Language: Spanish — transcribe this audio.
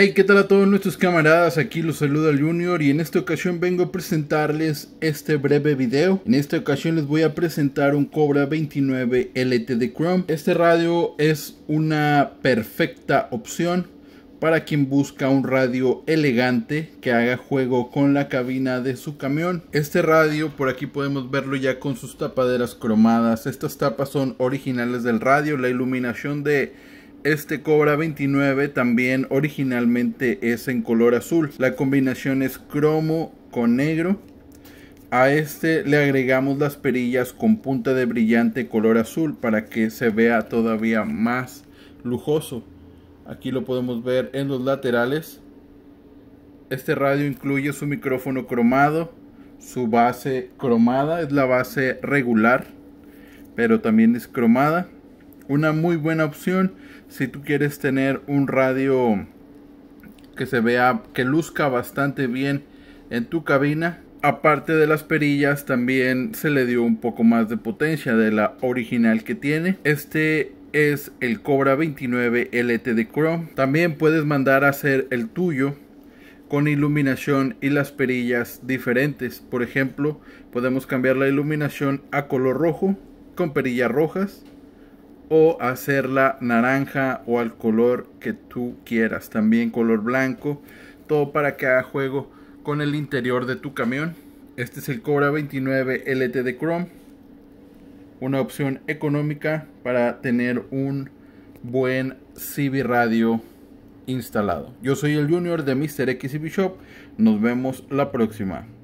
Hey, ¿qué tal a todos nuestros camaradas? Aquí los saluda el Junior y en esta ocasión vengo a presentarles este breve video. En esta ocasión les voy a presentar un Cobra 29 LTD Chrome. Este radio es una perfecta opción para quien busca un radio elegante que haga juego con la cabina de su camión. Este radio por aquí podemos verlo ya con sus tapaderas cromadas. Estas tapas son originales del radio, la iluminación de este Cobra 29 también originalmente es en color azul. La combinación es cromo con negro. A este le agregamos las perillas con punta de brillante color azul para que se vea todavía más lujoso. Aquí lo podemos ver en los laterales. Este radio incluye su micrófono cromado, su base cromada, es la base regular, pero también es cromada una muy buena opción si tú quieres tener un radio que se vea, que luzca bastante bien en tu cabina. Aparte de las perillas, también se le dio un poco más de potencia de la original que tiene. Este es el Cobra 29 LT de Chrome. También puedes mandar a hacer el tuyo con iluminación y las perillas diferentes. Por ejemplo, podemos cambiar la iluminación a color rojo con perillas rojas o hacerla naranja o al color que tú quieras. También color blanco, todo para que haga juego con el interior de tu camión. Este es el Cobra 29 LT de Chrome. Una opción económica para tener un buen CB radio instalado. Yo soy el Junior de Mr. XCB Shop. Nos vemos la próxima.